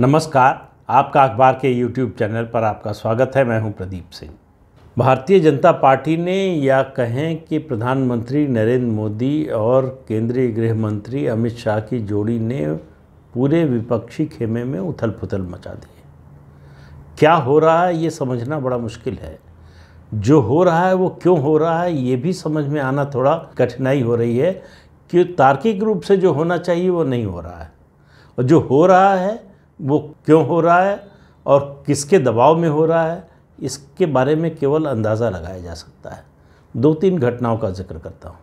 नमस्कार आपका अखबार के यूट्यूब चैनल पर आपका स्वागत है मैं हूं प्रदीप सिंह भारतीय जनता पार्टी ने या कहें कि प्रधानमंत्री नरेंद्र मोदी और केंद्रीय गृह मंत्री अमित शाह की जोड़ी ने पूरे विपक्षी खेमे में उथल पुथल मचा दी क्या हो रहा है ये समझना बड़ा मुश्किल है जो हो रहा है वो क्यों हो रहा है ये भी समझ में आना थोड़ा कठिनाई हो रही है कि तार्किक रूप से जो होना चाहिए वो नहीं हो रहा है और जो हो रहा है वो क्यों हो रहा है और किसके दबाव में हो रहा है इसके बारे में केवल अंदाज़ा लगाया जा सकता है दो तीन घटनाओं का जिक्र करता हूँ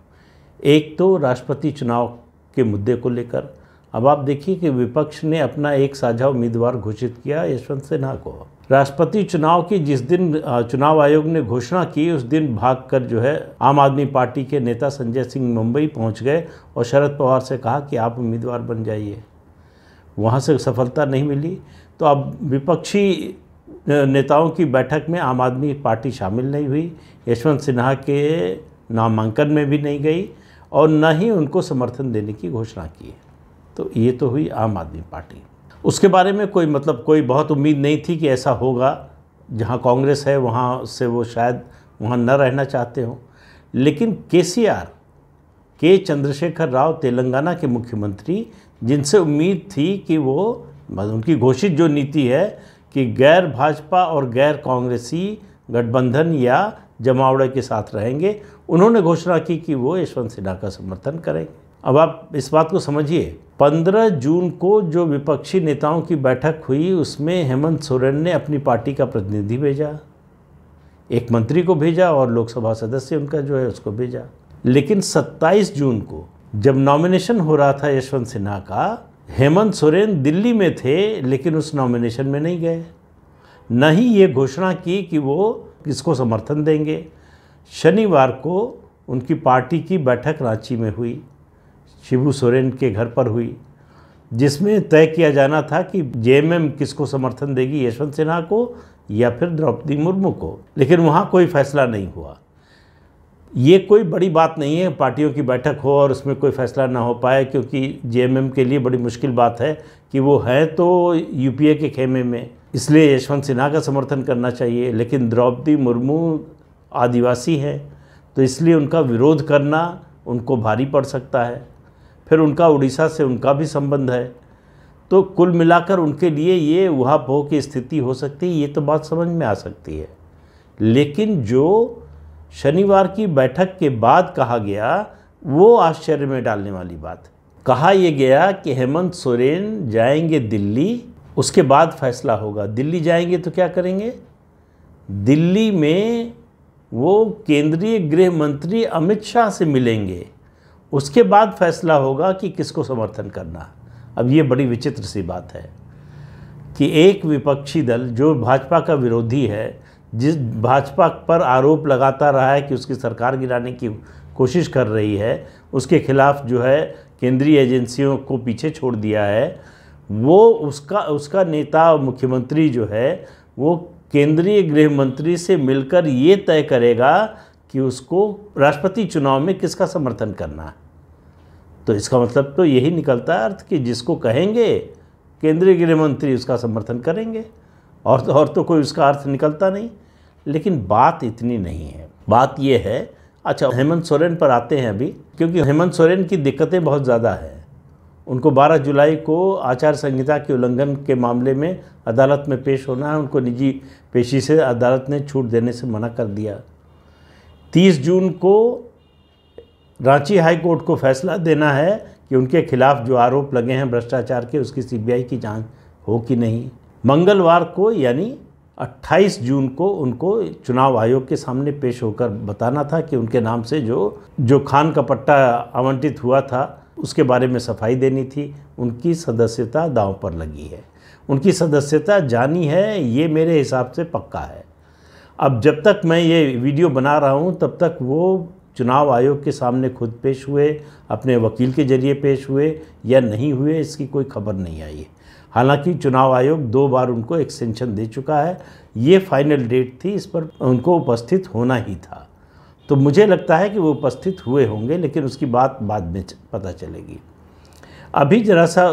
एक तो राष्ट्रपति चुनाव के मुद्दे को लेकर अब आप देखिए कि विपक्ष ने अपना एक साझा उम्मीदवार घोषित किया यशवंत सिन्हा को राष्ट्रपति चुनाव की जिस दिन चुनाव आयोग ने घोषणा की उस दिन भागकर जो है आम आदमी पार्टी के नेता संजय सिंह मुंबई पहुंच गए और शरद पवार से कहा कि आप उम्मीदवार बन जाइए वहाँ से सफलता नहीं मिली तो अब विपक्षी नेताओं की बैठक में आम आदमी पार्टी शामिल नहीं हुई यशवंत सिन्हा के नामांकन में भी नहीं गई और न ही उनको समर्थन देने की घोषणा की है तो ये तो हुई आम आदमी पार्टी उसके बारे में कोई मतलब कोई बहुत उम्मीद नहीं थी कि ऐसा होगा जहाँ कांग्रेस है वहाँ से वो शायद वहाँ न रहना चाहते हों लेकिन के सी आर के चंद्रशेखर राव तेलंगाना के मुख्यमंत्री जिनसे उम्मीद थी कि वो उनकी घोषित जो नीति है कि गैर भाजपा और गैर कांग्रेसी गठबंधन या जमावड़े के साथ रहेंगे उन्होंने घोषणा की कि वो यशवंत सिन्हा का समर्थन करेंगे अब आप इस बात को समझिए 15 जून को जो विपक्षी नेताओं की बैठक हुई उसमें हेमंत सोरेन ने अपनी पार्टी का प्रतिनिधि भेजा एक मंत्री को भेजा और लोकसभा सदस्य उनका जो है उसको भेजा लेकिन 27 जून को जब नॉमिनेशन हो रहा था यशवंत सिन्हा का हेमंत सोरेन दिल्ली में थे लेकिन उस नॉमिनेशन में नहीं गए न ही ये घोषणा की कि वो किसको समर्थन देंगे शनिवार को उनकी पार्टी की बैठक रांची में हुई शिबू सोरेन के घर पर हुई जिसमें तय किया जाना था कि जे किसको समर्थन देगी यशवंत सिन्हा को या फिर द्रौपदी मुर्मू को लेकिन वहाँ कोई फैसला नहीं हुआ ये कोई बड़ी बात नहीं है पार्टियों की बैठक हो और उसमें कोई फैसला ना हो पाए क्योंकि जेएमएम के लिए बड़ी मुश्किल बात है कि वो है तो यूपीए के खेमे में इसलिए यशवंत सिन्हा का समर्थन करना चाहिए लेकिन द्रौपदी मुर्मू आदिवासी हैं तो इसलिए उनका विरोध करना उनको भारी पड़ सकता है फिर उनका उड़ीसा से उनका भी संबंध है तो कुल मिलाकर उनके लिए ये पोह की स्थिति हो सकती है ये तो बात समझ में आ सकती है लेकिन जो शनिवार की बैठक के बाद कहा गया वो आश्चर्य में डालने वाली बात कहा यह गया कि हेमंत सोरेन जाएंगे दिल्ली उसके बाद फैसला होगा दिल्ली जाएंगे तो क्या करेंगे दिल्ली में वो केंद्रीय गृह मंत्री अमित शाह से मिलेंगे उसके बाद फैसला होगा कि किसको समर्थन करना अब ये बड़ी विचित्र सी बात है कि एक विपक्षी दल जो भाजपा का विरोधी है जिस भाजपा पर आरोप लगाता रहा है कि उसकी सरकार गिराने की कोशिश कर रही है उसके खिलाफ जो है केंद्रीय एजेंसियों को पीछे छोड़ दिया है वो उसका उसका नेता मुख्यमंत्री जो है वो केंद्रीय गृह मंत्री से मिलकर ये तय करेगा कि उसको राष्ट्रपति चुनाव में किसका समर्थन करना है तो इसका मतलब तो यही निकलता है अर्थ कि जिसको कहेंगे केंद्रीय गृह मंत्री उसका समर्थन करेंगे और तो और तो कोई उसका अर्थ निकलता नहीं लेकिन बात इतनी नहीं है बात यह है अच्छा हेमंत सोरेन पर आते हैं अभी क्योंकि हेमंत सोरेन की दिक्कतें बहुत ज़्यादा हैं उनको 12 जुलाई को आचार संहिता के उल्लंघन के मामले में अदालत में पेश होना है उनको निजी पेशी से अदालत ने छूट देने से मना कर दिया 30 जून को रांची हाई कोर्ट को फैसला देना है कि उनके खिलाफ जो आरोप लगे हैं भ्रष्टाचार के उसकी सीबीआई की जांच हो कि नहीं मंगलवार को यानी 28 जून को उनको चुनाव आयोग के सामने पेश होकर बताना था कि उनके नाम से जो जो खान का पट्टा आवंटित हुआ था उसके बारे में सफाई देनी थी उनकी सदस्यता दांव पर लगी है उनकी सदस्यता जानी है ये मेरे हिसाब से पक्का है अब जब तक मैं ये वीडियो बना रहा हूँ तब तक वो चुनाव आयोग के सामने खुद पेश हुए अपने वकील के जरिए पेश हुए या नहीं हुए इसकी कोई खबर नहीं आई है हालांकि चुनाव आयोग दो बार उनको एक्सटेंशन दे चुका है ये फाइनल डेट थी इस पर उनको उपस्थित होना ही था तो मुझे लगता है कि वो उपस्थित हुए होंगे लेकिन उसकी बात बाद में पता चलेगी अभी जरा सा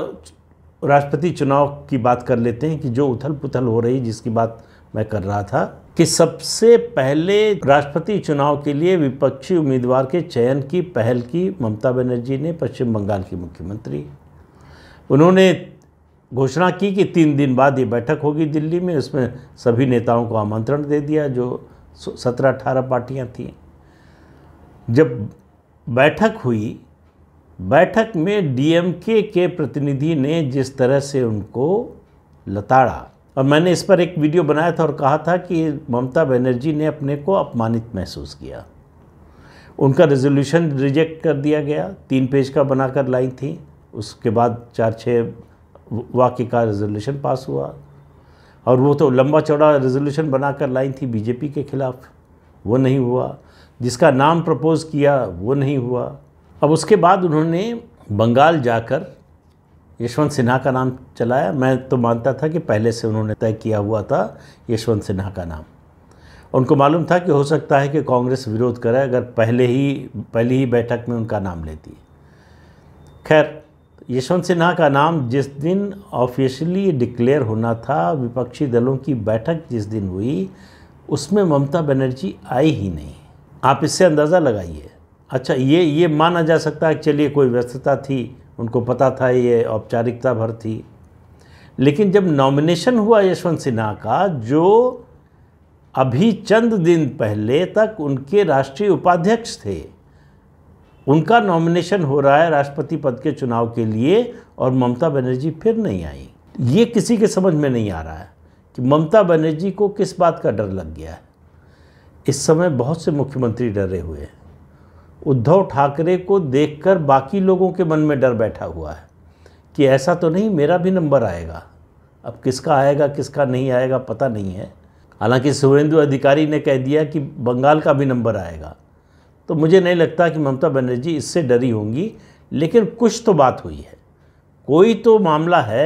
राष्ट्रपति चुनाव की बात कर लेते हैं कि जो उथल पुथल हो रही जिसकी बात मैं कर रहा था कि सबसे पहले राष्ट्रपति चुनाव के लिए विपक्षी उम्मीदवार के चयन की पहल की ममता बनर्जी ने पश्चिम बंगाल की मुख्यमंत्री उन्होंने घोषणा की कि तीन दिन बाद ये बैठक होगी दिल्ली में इसमें सभी नेताओं को आमंत्रण दे दिया जो सत्रह अठारह पार्टियां थीं जब बैठक हुई बैठक में डीएमके के प्रतिनिधि ने जिस तरह से उनको लताड़ा और मैंने इस पर एक वीडियो बनाया था और कहा था कि ममता बनर्जी ने अपने को अपमानित महसूस किया उनका रेजोल्यूशन रिजेक्ट कर दिया गया तीन पेज का बनाकर लाई थी उसके बाद चार छः वाक्य का रेजोल्यूशन पास हुआ और वो तो लंबा चौड़ा रेजोल्यूशन बनाकर लाई थी बीजेपी के खिलाफ वो नहीं हुआ जिसका नाम प्रपोज किया वो नहीं हुआ अब उसके बाद उन्होंने बंगाल जाकर यशवंत सिन्हा का नाम चलाया मैं तो मानता था कि पहले से उन्होंने तय किया हुआ था यशवंत सिन्हा का नाम उनको मालूम था कि हो सकता है कि कांग्रेस विरोध करे अगर पहले ही पहली ही बैठक में उनका नाम लेती खैर यशवंत सिन्हा का नाम जिस दिन ऑफिशियली डिक्लेयर होना था विपक्षी दलों की बैठक जिस दिन हुई उसमें ममता बनर्जी आई ही नहीं आप इससे अंदाज़ा लगाइए अच्छा ये ये माना जा सकता है चलिए कोई व्यस्तता थी उनको पता था ये औपचारिकता भर थी लेकिन जब नॉमिनेशन हुआ यशवंत सिन्हा का जो अभी चंद दिन पहले तक उनके राष्ट्रीय उपाध्यक्ष थे उनका नॉमिनेशन हो रहा है राष्ट्रपति पद के चुनाव के लिए और ममता बनर्जी फिर नहीं आई ये किसी के समझ में नहीं आ रहा है कि ममता बनर्जी को किस बात का डर लग गया है इस समय बहुत से मुख्यमंत्री डरे हुए हैं उद्धव ठाकरे को देखकर बाकी लोगों के मन में डर बैठा हुआ है कि ऐसा तो नहीं मेरा भी नंबर आएगा अब किसका आएगा किसका नहीं आएगा पता नहीं है हालांकि शुभेंदु अधिकारी ने कह दिया कि बंगाल का भी नंबर आएगा तो मुझे नहीं लगता कि ममता बनर्जी इससे डरी होंगी लेकिन कुछ तो बात हुई है कोई तो मामला है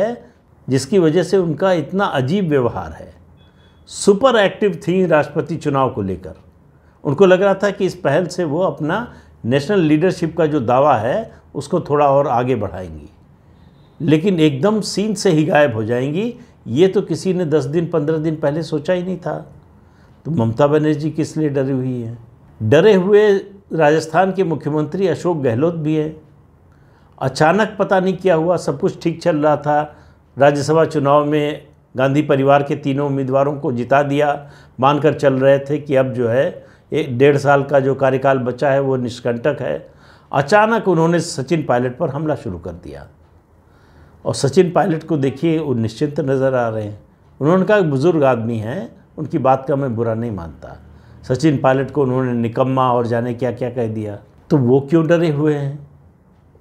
जिसकी वजह से उनका इतना अजीब व्यवहार है सुपर एक्टिव थी राष्ट्रपति चुनाव को लेकर उनको लग रहा था कि इस पहल से वो अपना नेशनल लीडरशिप का जो दावा है उसको थोड़ा और आगे बढ़ाएंगी लेकिन एकदम सीन से ही गायब हो जाएंगी ये तो किसी ने दस दिन पंद्रह दिन पहले सोचा ही नहीं था तो ममता बनर्जी किस लिए डरी हुई है डरे हुए राजस्थान के मुख्यमंत्री अशोक गहलोत भी हैं अचानक पता नहीं क्या हुआ सब कुछ ठीक चल रहा था राज्यसभा चुनाव में गांधी परिवार के तीनों उम्मीदवारों को जिता दिया मानकर चल रहे थे कि अब जो है एक डेढ़ साल का जो कार्यकाल बचा है वो निष्कंटक है अचानक उन्होंने सचिन पायलट पर हमला शुरू कर दिया और सचिन पायलट को देखिए वो निश्चिंत नज़र आ रहे हैं उन्होंने कहा बुज़ुर्ग आदमी हैं उनकी बात का मैं बुरा नहीं मानता सचिन पायलट को उन्होंने निकम्मा और जाने क्या क्या कह दिया तो वो क्यों डरे हुए हैं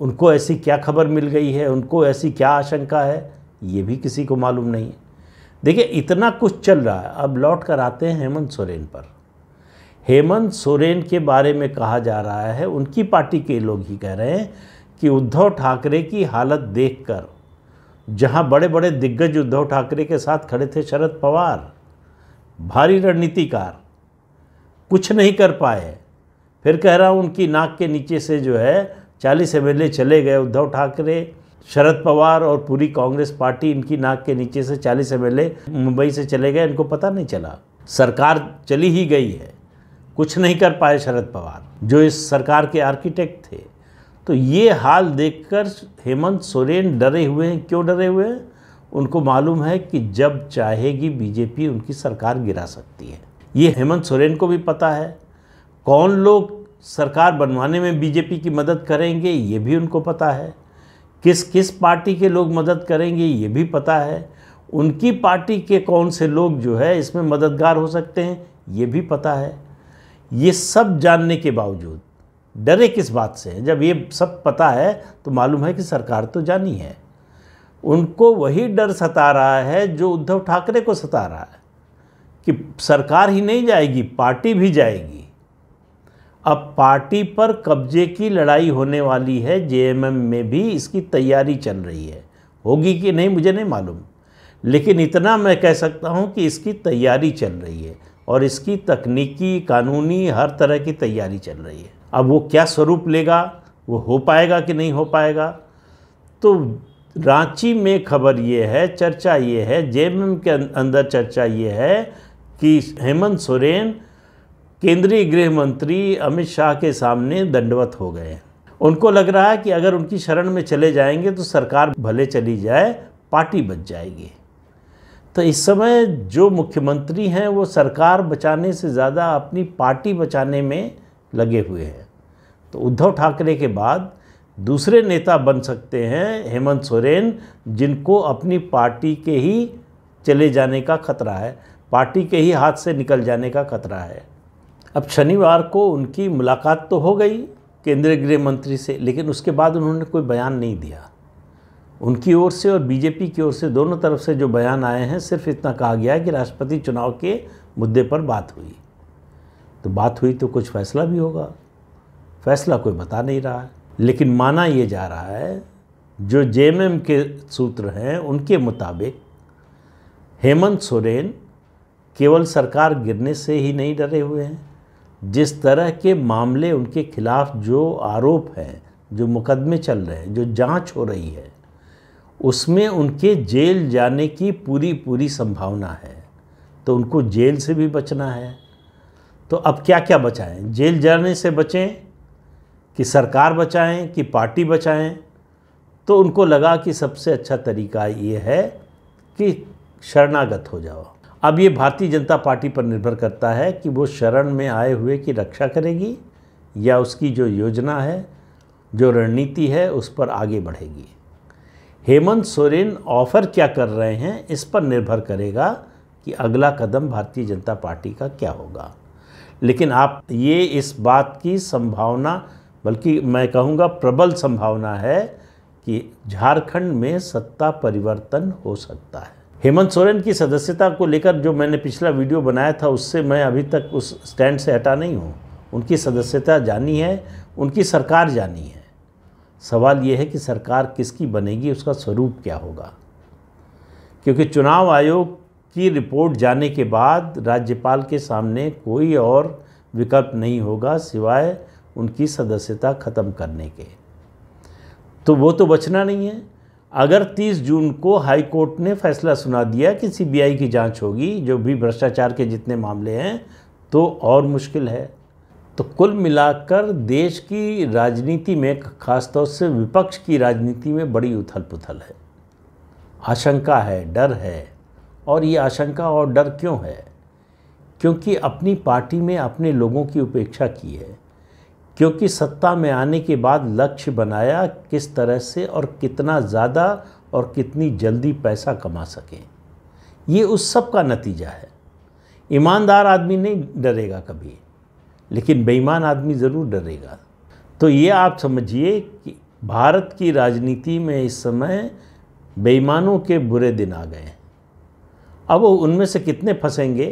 उनको ऐसी क्या खबर मिल गई है उनको ऐसी क्या आशंका है ये भी किसी को मालूम नहीं देखिए इतना कुछ चल रहा है अब लौट कर आते हैं हेमंत सोरेन पर हेमंत सोरेन के बारे में कहा जा रहा है उनकी पार्टी के लोग ही कह रहे हैं कि उद्धव ठाकरे की हालत देखकर जहां बड़े बड़े दिग्गज उद्धव ठाकरे के साथ खड़े थे शरद पवार भारी रणनीतिकार कुछ नहीं कर पाए फिर कह रहा हूँ उनकी नाक के नीचे से जो है चालीस एम चले गए उद्धव ठाकरे शरद पवार और पूरी कांग्रेस पार्टी इनकी नाक के नीचे से चालीस एम मुंबई से चले गए इनको पता नहीं चला सरकार चली ही गई है कुछ नहीं कर पाए शरद पवार जो इस सरकार के आर्किटेक्ट थे तो ये हाल देखकर हेमंत सोरेन डरे हुए हैं क्यों डरे हुए हैं उनको मालूम है कि जब चाहेगी बीजेपी उनकी सरकार गिरा सकती है ये हेमंत सोरेन को भी पता है कौन लोग सरकार बनवाने में बीजेपी की मदद करेंगे ये भी उनको पता है किस किस पार्टी के लोग मदद करेंगे ये भी पता है उनकी पार्टी के कौन से लोग जो है इसमें मददगार हो सकते हैं ये भी पता है ये सब जानने के बावजूद डरे किस बात से हैं जब ये सब पता है तो मालूम है कि सरकार तो जानी है उनको वही डर सता रहा है जो उद्धव ठाकरे को सता रहा है कि सरकार ही नहीं जाएगी पार्टी भी जाएगी अब पार्टी पर कब्जे की लड़ाई होने वाली है जेएमएम में भी इसकी तैयारी चल रही है होगी कि नहीं मुझे नहीं मालूम लेकिन इतना मैं कह सकता हूँ कि इसकी तैयारी चल रही है और इसकी तकनीकी कानूनी हर तरह की तैयारी चल रही है अब वो क्या स्वरूप लेगा वो हो पाएगा कि नहीं हो पाएगा तो रांची में खबर ये है चर्चा ये है जेएमएम के अं-, अंदर चर्चा ये है कि हेमंत सोरेन केंद्रीय गृह मंत्री अमित शाह के सामने दंडवत हो गए उनको लग रहा है कि अगर उनकी शरण में चले जाएंगे तो सरकार भले चली जाए पार्टी बच जाएगी तो इस समय जो मुख्यमंत्री हैं वो सरकार बचाने से ज़्यादा अपनी पार्टी बचाने में लगे हुए हैं तो उद्धव ठाकरे के बाद दूसरे नेता बन सकते हैं हेमंत सोरेन जिनको अपनी पार्टी के ही चले जाने का खतरा है पार्टी के ही हाथ से निकल जाने का खतरा है अब शनिवार को उनकी मुलाकात तो हो गई केंद्रीय गृह मंत्री से लेकिन उसके बाद उन्होंने कोई बयान नहीं दिया उनकी ओर से और बीजेपी की ओर से दोनों तरफ से जो बयान आए हैं सिर्फ इतना कहा गया है कि राष्ट्रपति चुनाव के मुद्दे पर बात हुई तो बात हुई तो कुछ फैसला भी होगा फैसला कोई बता नहीं रहा है लेकिन माना ये जा रहा है जो जेएमएम के सूत्र हैं उनके मुताबिक हेमंत सोरेन केवल सरकार गिरने से ही नहीं डरे हुए हैं जिस तरह के मामले उनके खिलाफ जो आरोप हैं जो मुकदमे चल रहे हैं जो जांच हो रही है उसमें उनके जेल जाने की पूरी पूरी संभावना है तो उनको जेल से भी बचना है तो अब क्या क्या बचाएं जेल जाने से बचें कि सरकार बचाएं कि पार्टी बचाएं तो उनको लगा कि सबसे अच्छा तरीका ये है कि शरणागत हो जाओ अब ये भारतीय जनता पार्टी पर निर्भर करता है कि वो शरण में आए हुए की रक्षा करेगी या उसकी जो योजना है जो रणनीति है उस पर आगे बढ़ेगी हेमंत सोरेन ऑफर क्या कर रहे हैं इस पर निर्भर करेगा कि अगला कदम भारतीय जनता पार्टी का क्या होगा लेकिन आप ये इस बात की संभावना बल्कि मैं कहूँगा प्रबल संभावना है कि झारखंड में सत्ता परिवर्तन हो सकता है हेमंत सोरेन की सदस्यता को लेकर जो मैंने पिछला वीडियो बनाया था उससे मैं अभी तक उस स्टैंड से हटा नहीं हूँ उनकी सदस्यता जानी है उनकी सरकार जानी है सवाल ये है कि सरकार किसकी बनेगी उसका स्वरूप क्या होगा क्योंकि चुनाव आयोग की रिपोर्ट जाने के बाद राज्यपाल के सामने कोई और विकल्प नहीं होगा सिवाय उनकी सदस्यता ख़त्म करने के तो वो तो बचना नहीं है अगर 30 जून को हाई कोर्ट ने फैसला सुना दिया कि सीबीआई की जांच होगी जो भी भ्रष्टाचार के जितने मामले हैं तो और मुश्किल है तो कुल मिलाकर देश की राजनीति में खासतौर से विपक्ष की राजनीति में बड़ी उथल पुथल है आशंका है डर है और ये आशंका और डर क्यों है क्योंकि अपनी पार्टी में अपने लोगों की उपेक्षा की है क्योंकि सत्ता में आने के बाद लक्ष्य बनाया किस तरह से और कितना ज़्यादा और कितनी जल्दी पैसा कमा सकें ये उस सब का नतीजा है ईमानदार आदमी नहीं डरेगा कभी लेकिन बेईमान आदमी ज़रूर डरेगा तो ये आप समझिए कि भारत की राजनीति में इस समय बेईमानों के बुरे दिन आ गए हैं अब उनमें से कितने फंसेंगे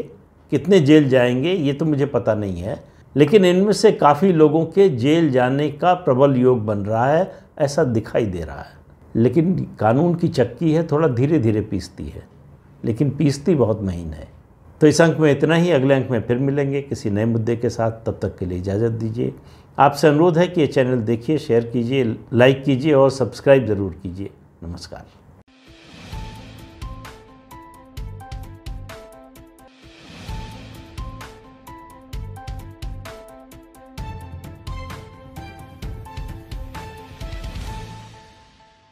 कितने जेल जाएंगे ये तो मुझे पता नहीं है लेकिन इनमें से काफ़ी लोगों के जेल जाने का प्रबल योग बन रहा है ऐसा दिखाई दे रहा है लेकिन कानून की चक्की है थोड़ा धीरे धीरे पीसती है लेकिन पीसती बहुत महीन है तो इस अंक में इतना ही अगले अंक में फिर मिलेंगे किसी नए मुद्दे के साथ तब तक के लिए इजाज़त दीजिए आपसे अनुरोध है कि ये चैनल देखिए शेयर कीजिए लाइक कीजिए और सब्सक्राइब ज़रूर कीजिए नमस्कार